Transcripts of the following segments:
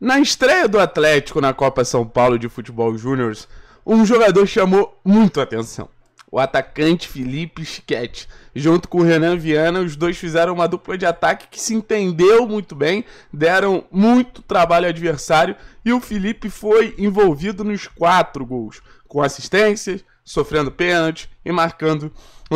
Na estreia do Atlético na Copa São Paulo de Futebol Júnior, um jogador chamou muito atenção. O atacante Felipe Chiquete, junto com o Renan Viana. Os dois fizeram uma dupla de ataque que se entendeu muito bem, deram muito trabalho ao adversário e o Felipe foi envolvido nos quatro gols, com assistências, sofrendo pênalti e marcando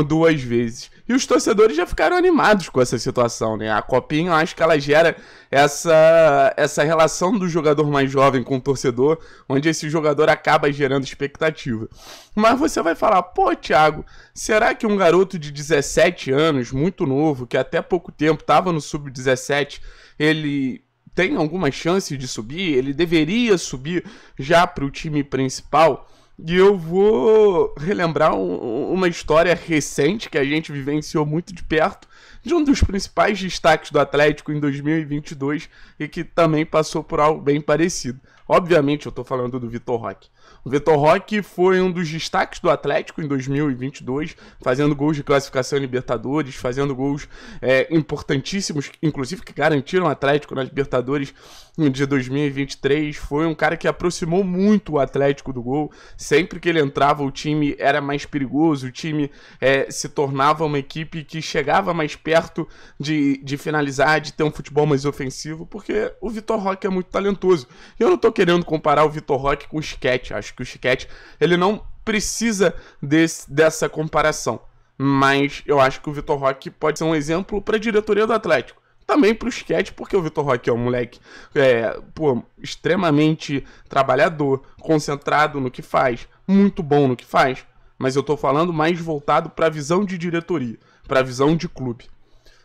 duas vezes. E os torcedores já ficaram animados com essa situação, né? A copinha, eu acho que ela gera essa, essa relação do jogador mais jovem com o torcedor, onde esse jogador acaba gerando expectativa. Mas você vai falar, pô, Thiago, será que um garoto de 17 17 anos, muito novo, que até pouco tempo estava no sub-17, ele tem alguma chance de subir, ele deveria subir já para o time principal. E eu vou relembrar um, uma história recente que a gente vivenciou muito de perto, de um dos principais destaques do Atlético em 2022 e que também passou por algo bem parecido. Obviamente, eu estou falando do Vitor Roque. O Vitor Roque foi um dos destaques do Atlético em 2022, fazendo gols de classificação em Libertadores, fazendo gols é, importantíssimos, inclusive que garantiram o Atlético na Libertadores de 2023. Foi um cara que aproximou muito o Atlético do gol. Sempre que ele entrava, o time era mais perigoso, o time é, se tornava uma equipe que chegava mais perto de, de finalizar, de ter um futebol mais ofensivo, porque o Vitor Roque é muito talentoso. E eu não tô querendo comparar o Vitor Roque com o Chiquete. Acho que o Chiquete, ele não precisa desse, dessa comparação. Mas eu acho que o Vitor Roque pode ser um exemplo para a diretoria do Atlético. Também para o Chiquete, porque o Vitor Roque é um moleque é, pô, extremamente trabalhador, concentrado no que faz, muito bom no que faz. Mas eu estou falando mais voltado para a visão de diretoria, para a visão de clube.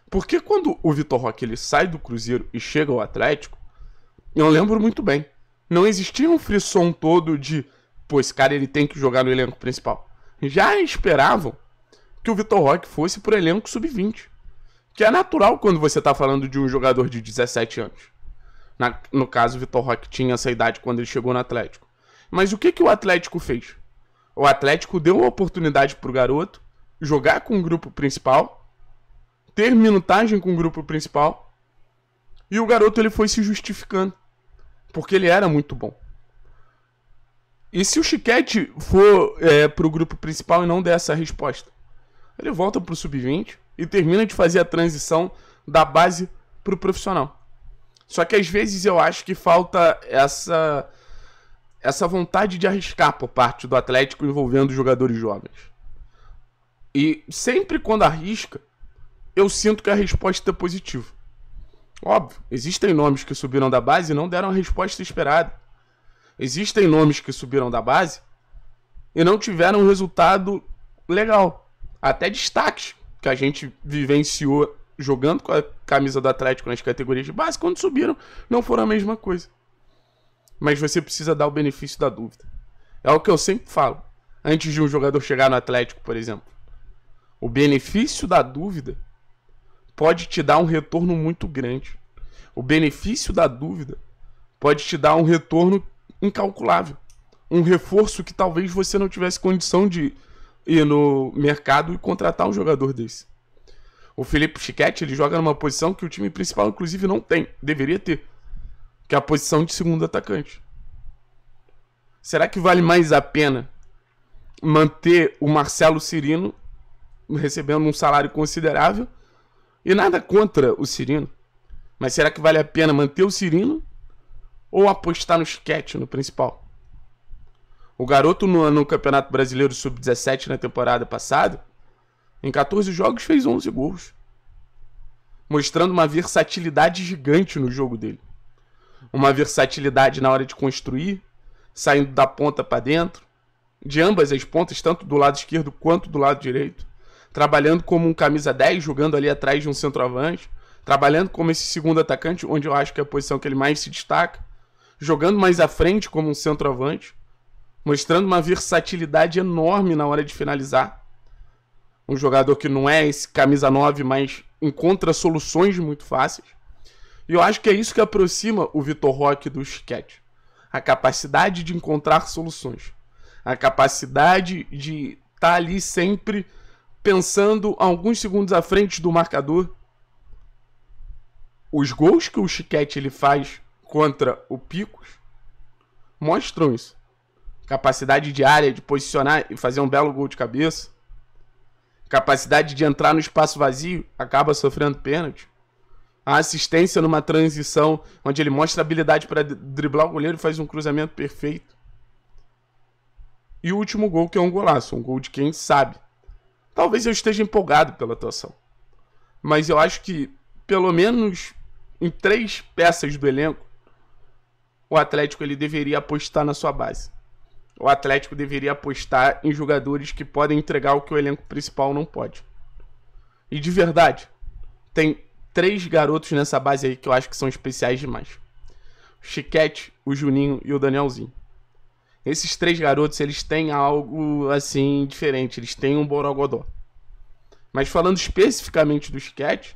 Porque quando o Vitor Roque ele sai do Cruzeiro e chega ao Atlético, eu lembro muito bem. Não existia um frisson todo de, pô, esse cara ele tem que jogar no elenco principal. Já esperavam que o Vitor Roque fosse pro elenco sub-20. Que é natural quando você tá falando de um jogador de 17 anos. Na, no caso, o Vitor Roque tinha essa idade quando ele chegou no Atlético. Mas o que, que o Atlético fez? O Atlético deu uma oportunidade pro garoto jogar com o grupo principal, ter minutagem com o grupo principal, e o garoto ele foi se justificando. Porque ele era muito bom. E se o Chiquete for é, pro grupo principal e não der essa resposta? Ele volta pro sub-20 e termina de fazer a transição da base pro profissional. Só que às vezes eu acho que falta essa essa vontade de arriscar por parte do Atlético envolvendo jogadores jovens. E sempre quando arrisca, eu sinto que a resposta é positiva. Óbvio, existem nomes que subiram da base e não deram a resposta esperada. Existem nomes que subiram da base e não tiveram um resultado legal. Até destaques que a gente vivenciou jogando com a camisa do Atlético nas categorias de base, quando subiram, não foram a mesma coisa. Mas você precisa dar o benefício da dúvida. É o que eu sempre falo. Antes de um jogador chegar no Atlético, por exemplo. O benefício da dúvida pode te dar um retorno muito grande. O benefício da dúvida pode te dar um retorno incalculável. Um reforço que talvez você não tivesse condição de ir no mercado e contratar um jogador desse. O Felipe Chiquete ele joga numa posição que o time principal, inclusive, não tem. Deveria ter. Que é a posição de segundo atacante. Será que vale mais a pena manter o Marcelo Cirino recebendo um salário considerável e nada contra o Cirino. Mas será que vale a pena manter o Cirino ou apostar no sketch, no principal? O garoto no, no Campeonato Brasileiro Sub-17 na temporada passada, em 14 jogos, fez 11 gols. Mostrando uma versatilidade gigante no jogo dele. Uma versatilidade na hora de construir, saindo da ponta para dentro, de ambas as pontas, tanto do lado esquerdo quanto do lado direito trabalhando como um camisa 10, jogando ali atrás de um centroavante, trabalhando como esse segundo atacante, onde eu acho que é a posição que ele mais se destaca, jogando mais à frente como um centroavante, mostrando uma versatilidade enorme na hora de finalizar. Um jogador que não é esse camisa 9, mas encontra soluções muito fáceis. E eu acho que é isso que aproxima o Vitor Roque do Chiquete. A capacidade de encontrar soluções. A capacidade de estar tá ali sempre pensando alguns segundos à frente do marcador. Os gols que o Chiquete ele faz contra o Picos mostram isso. Capacidade de área de posicionar e fazer um belo gol de cabeça. Capacidade de entrar no espaço vazio, acaba sofrendo pênalti. A assistência numa transição, onde ele mostra habilidade para driblar o goleiro e faz um cruzamento perfeito. E o último gol, que é um golaço, um gol de quem sabe. Talvez eu esteja empolgado pela atuação. Mas eu acho que, pelo menos em três peças do elenco, o Atlético ele deveria apostar na sua base. O Atlético deveria apostar em jogadores que podem entregar o que o elenco principal não pode. E de verdade, tem três garotos nessa base aí que eu acho que são especiais demais: o Chiquete, o Juninho e o Danielzinho. Esses três garotos, eles têm algo assim diferente, eles têm um borogodó. Mas falando especificamente do sketch,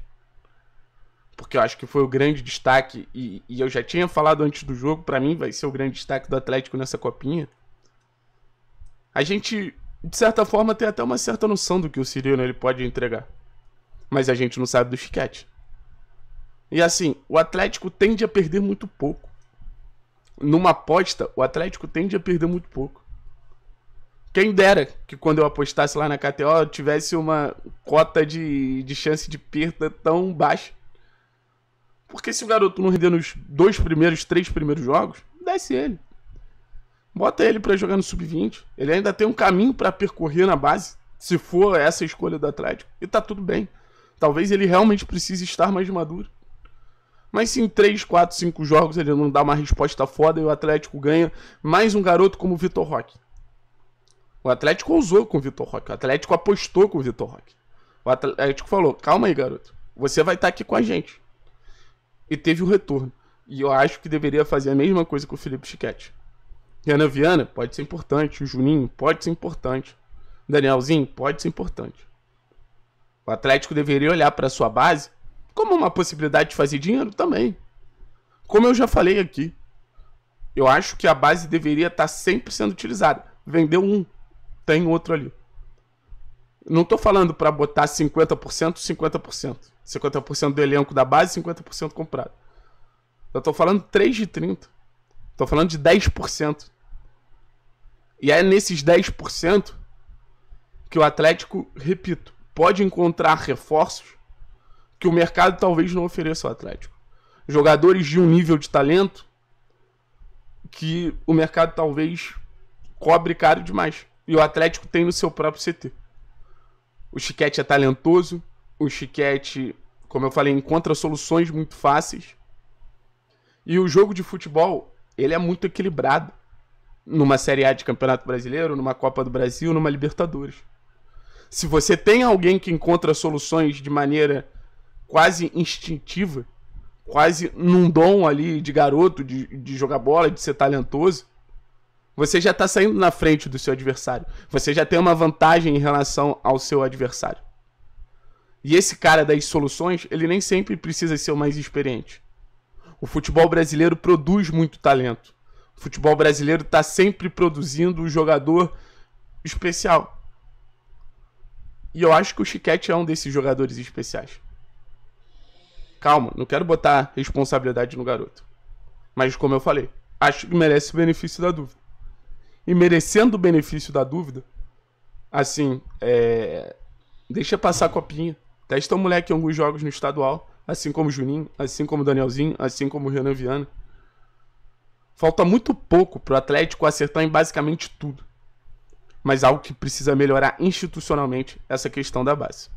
porque eu acho que foi o grande destaque, e, e eu já tinha falado antes do jogo, para mim vai ser o grande destaque do Atlético nessa copinha. A gente, de certa forma, tem até uma certa noção do que o Cirino ele pode entregar. Mas a gente não sabe do sketch. E assim, o Atlético tende a perder muito pouco numa aposta, o Atlético tende a perder muito pouco. Quem dera que quando eu apostasse lá na KTO eu tivesse uma cota de, de chance de perda tão baixa. Porque se o garoto não render nos dois primeiros, três primeiros jogos, desce ele. Bota ele para jogar no sub-20. Ele ainda tem um caminho para percorrer na base, se for essa a escolha do Atlético. E tá tudo bem. Talvez ele realmente precise estar mais maduro. Mas se em 3, 4, 5 jogos ele não dá uma resposta foda e o Atlético ganha mais um garoto como o Vitor Roque. O Atlético ousou com o Vitor Roque. O Atlético apostou com o Vitor Roque. O Atlético falou: calma aí, garoto. Você vai estar tá aqui com a gente. E teve o um retorno. E eu acho que deveria fazer a mesma coisa com o Felipe Chiquete. Renan Viana pode ser importante. O Juninho pode ser importante. O Danielzinho pode ser importante. O Atlético deveria olhar para sua base como uma possibilidade de fazer dinheiro? Também. Como eu já falei aqui, eu acho que a base deveria estar tá sempre sendo utilizada. Vendeu um, tem outro ali. Não estou falando para botar 50%, 50%. 50% do elenco da base, 50% comprado. Eu estou falando 3 de 30. Estou falando de 10%. E é nesses 10% que o Atlético, repito, pode encontrar reforços que o mercado talvez não ofereça ao Atlético. Jogadores de um nível de talento que o mercado talvez cobre caro demais. E o Atlético tem no seu próprio CT. O Chiquete é talentoso, o Chiquete, como eu falei, encontra soluções muito fáceis. E o jogo de futebol, ele é muito equilibrado numa Série A de Campeonato Brasileiro, numa Copa do Brasil, numa Libertadores. Se você tem alguém que encontra soluções de maneira quase instintiva, quase num dom ali de garoto, de, de jogar bola, de ser talentoso, você já está saindo na frente do seu adversário. Você já tem uma vantagem em relação ao seu adversário. E esse cara das soluções, ele nem sempre precisa ser o mais experiente. O futebol brasileiro produz muito talento. O futebol brasileiro está sempre produzindo o um jogador especial. E eu acho que o Chiquete é um desses jogadores especiais. Calma, não quero botar responsabilidade no garoto. Mas, como eu falei, acho que merece o benefício da dúvida. E merecendo o benefício da dúvida, assim, é... deixa passar a copinha. Testa o moleque em alguns jogos no estadual, assim como o Juninho, assim como o Danielzinho, assim como o Renan Viana. Falta muito pouco para o Atlético acertar em basicamente tudo. Mas algo que precisa melhorar institucionalmente essa questão da base.